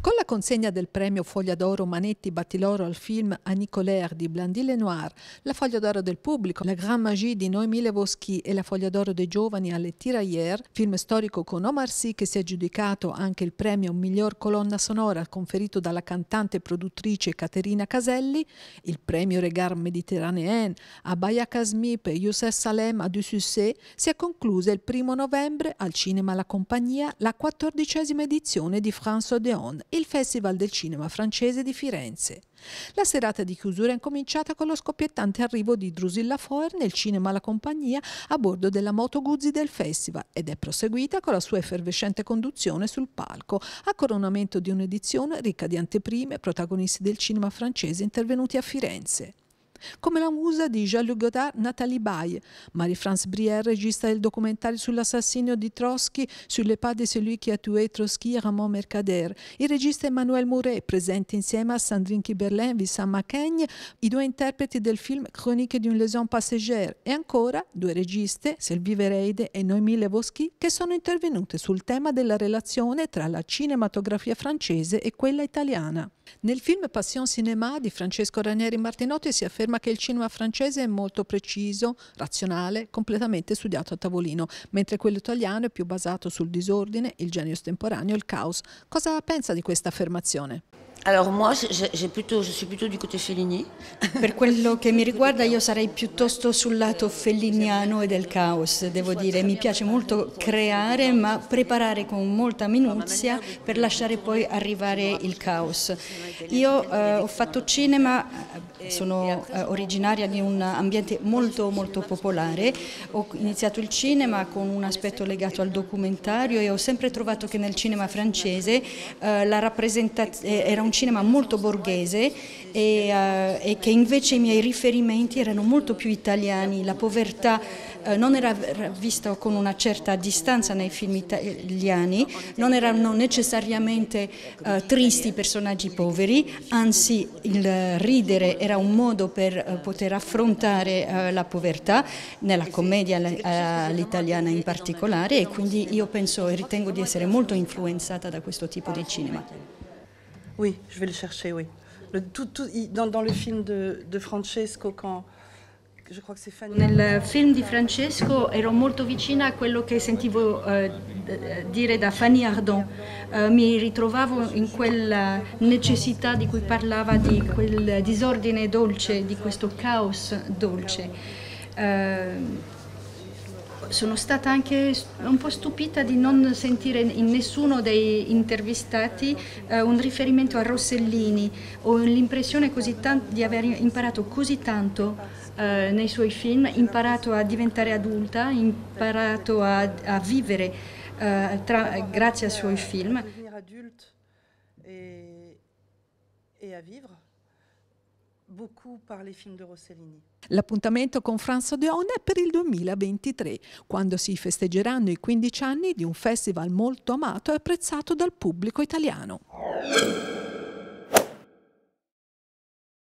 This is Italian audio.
Con la consegna del premio Foglia d'Oro Manetti Battiloro al film Annie Nicolaire di Blandy Lenoir, la Foglia d'Oro del pubblico, La Grand Magie di Noémie Levoschi e la Foglia d'Oro dei giovani alle Tirailleurs, film storico con Omar Sy che si è giudicato anche il premio Miglior colonna sonora conferito dalla cantante e produttrice Caterina Caselli, il premio Regard Méditerranéen a Baya Kazmi e Youssef Salem a Dussussé, si è conclusa il primo novembre al Cinema La Compagnia la quattordicesima edizione di François Deon il Festival del Cinema Francese di Firenze. La serata di chiusura è cominciata con lo scoppiettante arrivo di Drusilla Foer nel cinema La Compagnia a bordo della moto Guzzi del Festival ed è proseguita con la sua effervescente conduzione sul palco, a coronamento di un'edizione ricca di anteprime protagonisti del cinema francese intervenuti a Firenze come la musa di Jean-Luc Godard Nathalie Baye. Marie-France Brière, regista del documentario sull'assassinio di Trotsky, sulle pas de celui qui a tué Trotsky e Ramon Mercader. Il regista Emmanuel Mouret, presente insieme a Sandrine Kiberlin e Vincent Macaigne, i due interpreti del film Chronique d'une lésion passagère e ancora due registe, Sylvie Vereide e Noémie Levoschi, che sono intervenute sul tema della relazione tra la cinematografia francese e quella italiana. Nel film Passion Cinéma di Francesco Ranieri Martinotti si afferma afferma che il cinema francese è molto preciso, razionale, completamente studiato a tavolino, mentre quello italiano è più basato sul disordine, il genio estemporaneo e il caos. Cosa pensa di questa affermazione? Allora, moi, j'ai plutôt, je suis plutôt du côté Fellini. Per quello che mi riguarda, io sarei piuttosto sul lato felliniano e del caos, devo dire. Mi piace molto creare, ma preparare con molta minuzia per lasciare poi arrivare il caos. Io eh, ho fatto cinema, eh, sono eh, originaria di un ambiente molto, molto popolare. Ho iniziato il cinema con un aspetto legato al documentario e ho sempre trovato che nel cinema francese eh, la rappresentazione eh, era un un cinema molto borghese e, eh, e che invece i miei riferimenti erano molto più italiani, la povertà eh, non era vista con una certa distanza nei film italiani, non erano necessariamente uh, tristi personaggi poveri, anzi il ridere era un modo per uh, poter affrontare uh, la povertà, nella commedia all'italiana in particolare e quindi io penso e ritengo di essere molto influenzata da questo tipo di cinema. Oui, je vais le chercher, oui. Le, tout, tout, dans, dans, le film de, de Francesco, quand, Nel film di Francesco ero molto vicina a quello che sentivo eh, eh dire da Fanny Ardon. Eh, mi ritrovavo in quella necessità di cui parlava, di quel disordine dolce, di questo caos dolce. Eh, sono stata anche un po' stupita di non sentire in nessuno dei intervistati eh, un riferimento a Rossellini. Ho l'impressione di aver imparato così tanto eh, nei suoi film, imparato a diventare adulta, imparato a, a vivere eh, tra, grazie ai suoi film. E a vivere beaucoup par les films de Rossellini. L'appuntamento con François Dion è per il 2023, quando si festeggeranno i 15 anni di un festival molto amato e apprezzato dal pubblico italiano.